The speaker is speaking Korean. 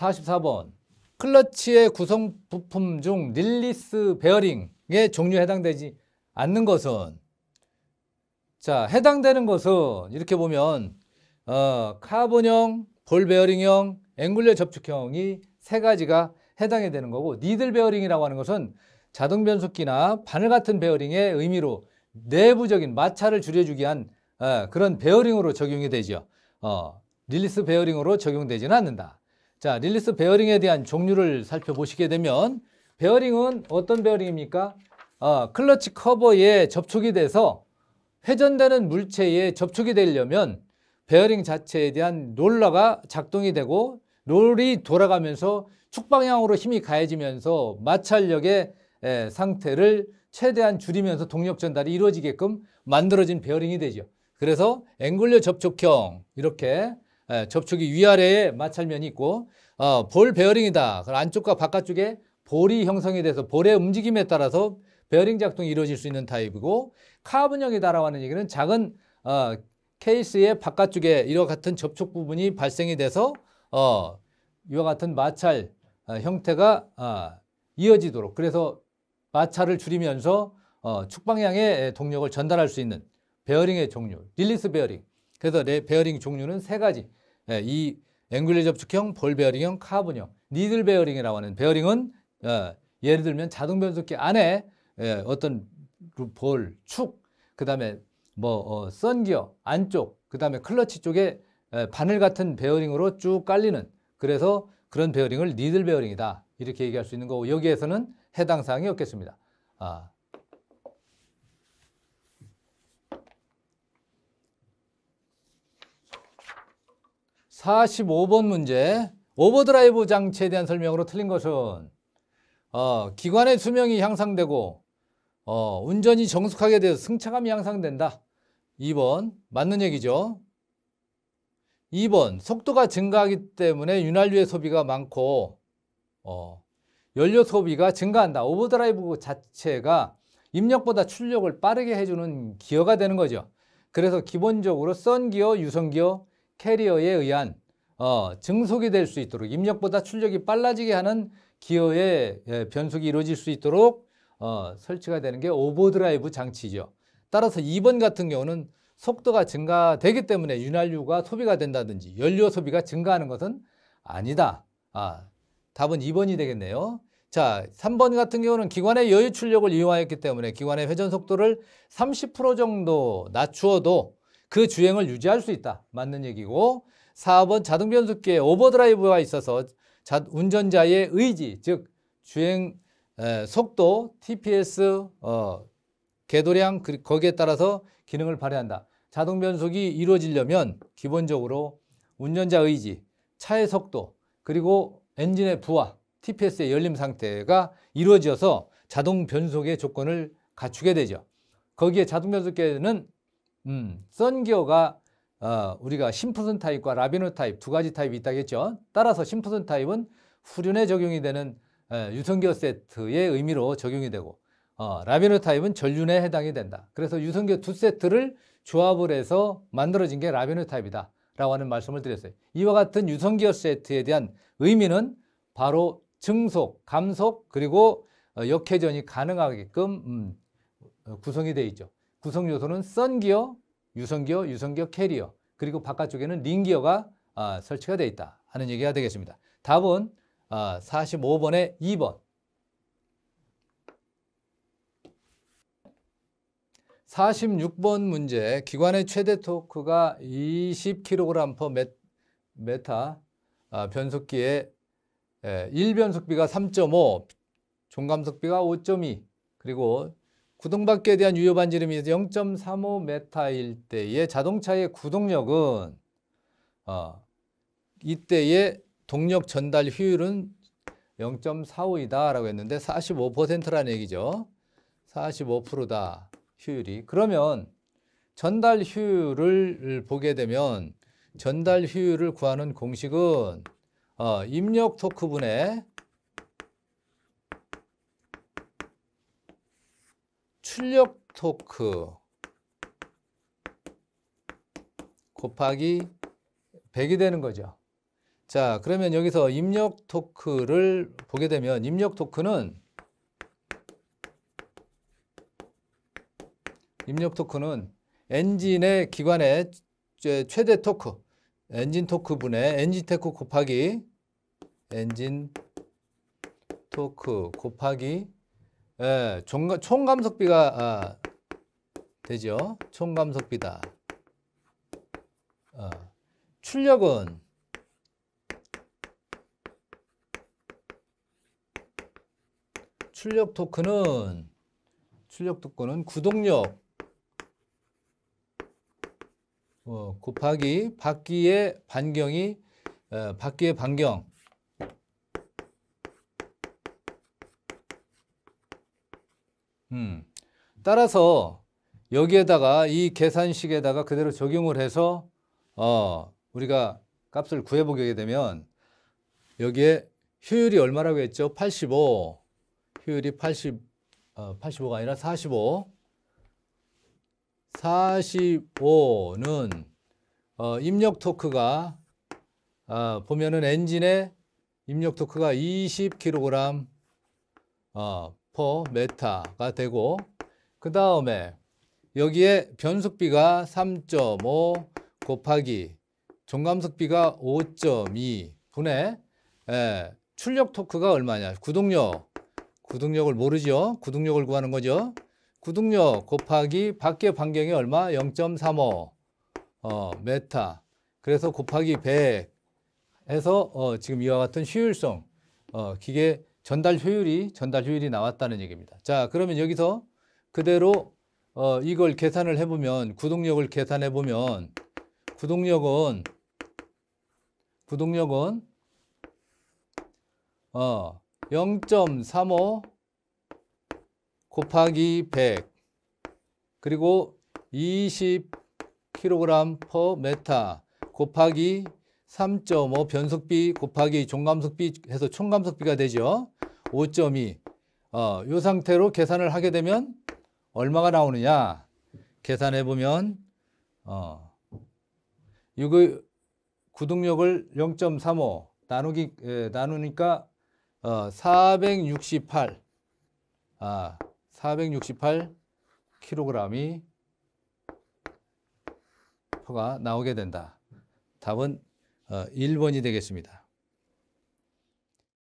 44번 클러치의 구성 부품 중 릴리스 베어링의 종류에 해당되지 않는 것은 자 해당되는 것은 이렇게 보면 어, 카본형, 볼 베어링형, 앵글레 접촉형이 세 가지가 해당이 되는 거고 니들 베어링이라고 하는 것은 자동 변속기나 바늘 같은 베어링의 의미로 내부적인 마찰을 줄여주기 위한 어, 그런 베어링으로 적용이 되죠. 어, 릴리스 베어링으로 적용되지는 않는다. 자, 릴리스 베어링에 대한 종류를 살펴보시게 되면 베어링은 어떤 베어링입니까? 아, 클러치 커버에 접촉이 돼서 회전되는 물체에 접촉이 되려면 베어링 자체에 대한 롤러가 작동이 되고 롤이 돌아가면서 축방향으로 힘이 가해지면서 마찰력의 에, 상태를 최대한 줄이면서 동력 전달이 이루어지게끔 만들어진 베어링이 되죠. 그래서 앵글려 접촉형 이렇게 예, 접촉이 위아래에 마찰면이 있고 어, 볼 베어링이다. 그 안쪽과 바깥쪽에 볼이 형성이 돼서 볼의 움직임에 따라서 베어링 작동이 이루어질 수 있는 타입이고 카본형이다라고 하는 얘기는 작은 어, 케이스의 바깥쪽에 이와 같은 접촉 부분이 발생이 돼서 어, 이와 같은 마찰 어, 형태가 어, 이어지도록 그래서 마찰을 줄이면서 어, 축방향의 동력을 전달할 수 있는 베어링의 종류, 릴리스 베어링. 그래서 베어링 종류는 세 가지. 예, 이앵글리 접촉형, 볼 베어링형, 카본형, 니들 베어링이라고 하는 베어링은 예, 예를 들면 자동 변속기 안에 예, 어떤 그 볼, 축, 그 다음에 뭐 어, 썬기어 안쪽, 그 다음에 클러치 쪽에 예, 바늘 같은 베어링으로 쭉 깔리는 그래서 그런 베어링을 니들 베어링이다 이렇게 얘기할 수 있는 거고 여기에서는 해당 사항이 없겠습니다. 아. 45번 문제 오버드라이브 장치에 대한 설명으로 틀린 것은 어, 기관의 수명이 향상되고 어, 운전이 정숙하게 돼서 승차감이 향상된다. 2번 맞는 얘기죠. 2번 속도가 증가하기 때문에 윤활유의 소비가 많고 어, 연료 소비가 증가한다. 오버드라이브 자체가 입력보다 출력을 빠르게 해주는 기어가 되는 거죠. 그래서 기본적으로 썬기어, 유선기어, 캐리어에 의한 어, 증속이 될 수 있도록 입력보다 출력이 빨라지게 하는 기어의 예, 변속이 이루어질 수 있도록 어, 설치가 되는 게 오버드라이브 장치죠. 따라서 2번 같은 경우는 속도가 증가되기 때문에 윤활유가 소비가 된다든지 연료 소비가 증가하는 것은 아니다. 아, 답은 2번이 되겠네요. 자, 3번 같은 경우는 기관의 여유 출력을 이용하였기 때문에 기관의 회전 속도를 30% 정도 낮추어도 그 주행을 유지할 수 있다. 맞는 얘기고 4번 자동 변속기에 오버드라이브가 있어서 운전자의 의지, 즉 주행 속도, TPS, 어, 궤도량 거기에 따라서 기능을 발휘한다. 자동 변속이 이루어지려면 기본적으로 운전자 의지, 차의 속도, 그리고 엔진의 부하, TPS의 열림 상태가 이루어져서 자동 변속의 조건을 갖추게 되죠. 거기에 자동 변속기에는 음, 썬기어가 어, 우리가 심프슨 타입과 라비노 타입 두 가지 타입이 있다겠죠. 따라서 심프슨 타입은 후륜에 적용이 되는 어, 유성교 세트의 의미로 적용이 되고 어, 라비노 타입은 전륜에 해당이 된다. 그래서 유성교 두 세트를 조합을 해서 만들어진 게 라비노 타입이다. 라고 하는 말씀을 드렸어요. 이와 같은 유성기어 세트에 대한 의미는 바로 증속, 감속, 그리고 역회전이 가능하게끔 음, 구성이 되어 있죠. 구성 요소는 썬기어, 유선기어, 유선기어 캐리어 그리고 바깥쪽에는 링기어가 아, 설치가 되어 있다 하는 얘기가 되겠습니다. 답은 아, 4 5번에 2번 46번 문제 기관의 최대 토크가 20kg/m 메타 아, 변속기에 예, 1변속비가 3.5 종감속비가 5.2 그리고 구동밖에 대한 유효 반지름이 0.35m일 때의 자동차의 구동력은 어, 이때의 동력 전달 효율은 0.45이다 라고 했는데 45%라는 얘기죠. 45%다 효율이. 그러면 전달 효율을 보게 되면 전달 효율을 구하는 공식은 어, 입력 토크분의 출력 토크 곱하기 100이 되는 거죠. 자, 그러면 여기서 입력 토크를 보게 되면 입력 토크는 입력 토크는 엔진의 기관의 최대 토크, 엔진 토크 분의 엔진 테크 곱하기 엔진 토크 곱하기 예, 총감속비가 아, 되죠. 총감속비다. 어, 출력은 출력 토큰은 출력 토큰은 구동력 어, 곱하기 바퀴의 반경이 어, 바퀴의 반경 음. 따라서 여기에다가 이 계산식에다가 그대로 적용을 해서 어, 우리가 값을 구해보게 되면 여기에 효율이 얼마라고 했죠? 85 효율이 80, 어, 85가 아니라 45 45는 어, 입력 토크가 어, 보면은 엔진의 입력 토크가 20kg 어, 퍼메타가 되고 그 다음에 여기에 변속비가 3.5 곱하기 종감속비가 5.2 분의 예, 출력 토크가 얼마냐 구동력 구동력을 모르죠 구동력을 구하는 거죠 구동력 곱하기 밖의 반경이 얼마 0.35 어, 메타 그래서 곱하기 100 해서 어, 지금 이와 같은 효율성 어, 기계 전달 효율이 전달 효율이 나왔다는 얘기입니다. 자, 그러면 여기서 그대로 어, 이걸 계산을 해보면 구동력을 계산해 보면 구동력은 구동력은 어, 0.35 곱하기 100 그리고 20 kg per m 곱하기 3.5 변속비 곱하기 종감속비 해서 총감속비가 되죠. 5.2. 어, 이 상태로 계산을 하게 되면 얼마가 나오느냐. 계산해 보면 어, 이거 구동력을 0.35 나누기 에, 예, 나누니까 어, 468 아, 468 킬로그램이 표가 나오게 된다. 답은 1번이 어, 되겠습니다.